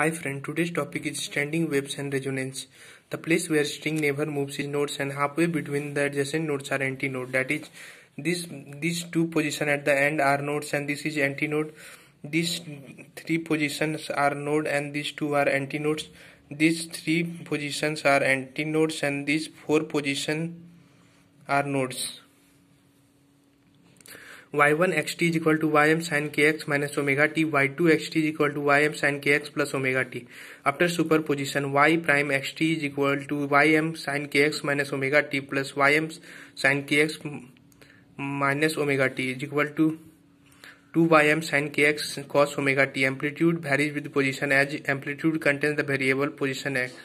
Hi friend, today's topic is standing waves and resonance. The place where string never moves is nodes and halfway between the adjacent nodes are antinode. That is, this these two positions at the end are nodes and this is antinode. These three positions are node and these two are antinodes. These three positions are antinodes and these four positions are nodes. Y one X T is equal to Y M sine K X minus omega T Y two X T equal to Y M sine K X plus omega T after superposition Y prime X T is equal to Y M sine K X minus omega T plus Y M sine K X minus omega T is equal to two Y M sine K X cos omega T amplitude varies with position as amplitude contains the variable position X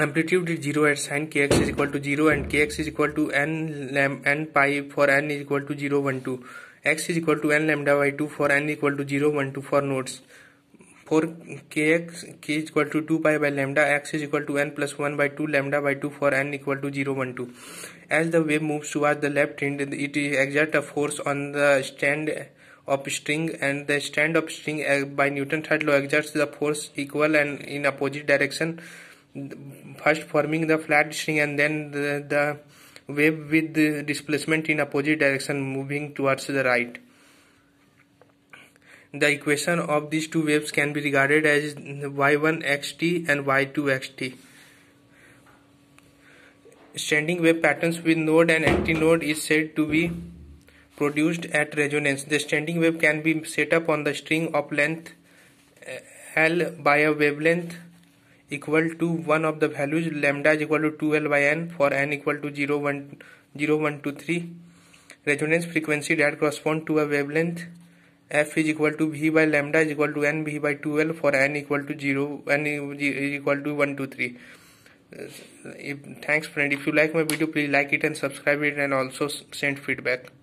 amplitude is 0 at sin kx is equal to 0 and kx is equal to n lam n pi for n is equal to 0 1 2 x is equal to n lambda by 2 for n equal to 0 1 2 for nodes for kx k is equal to 2 pi by lambda x is equal to n plus 1 by 2 lambda by 2 for n equal to 0 1 2 as the wave moves towards the left end it exerts a force on the stand of string and the stand of string eh, by Newton's third law exerts the force equal and in opposite direction first forming the flat string and then the, the wave with the displacement in opposite direction moving towards the right. The equation of these two waves can be regarded as y1xt and y2xt. Standing wave patterns with node and antinode is said to be produced at resonance. The standing wave can be set up on the string of length eh, L by a wavelength equal to one of the values lambda is equal to 2L by n for n equal to 0, 1, 0, 1 2, 3. Resonance frequency that correspond to a wavelength f is equal to v by lambda is equal to n v by 2L for n equal to 0, n is equal to 1 2, 3. Uh, if, thanks friend if you like my video please like it and subscribe it and also send feedback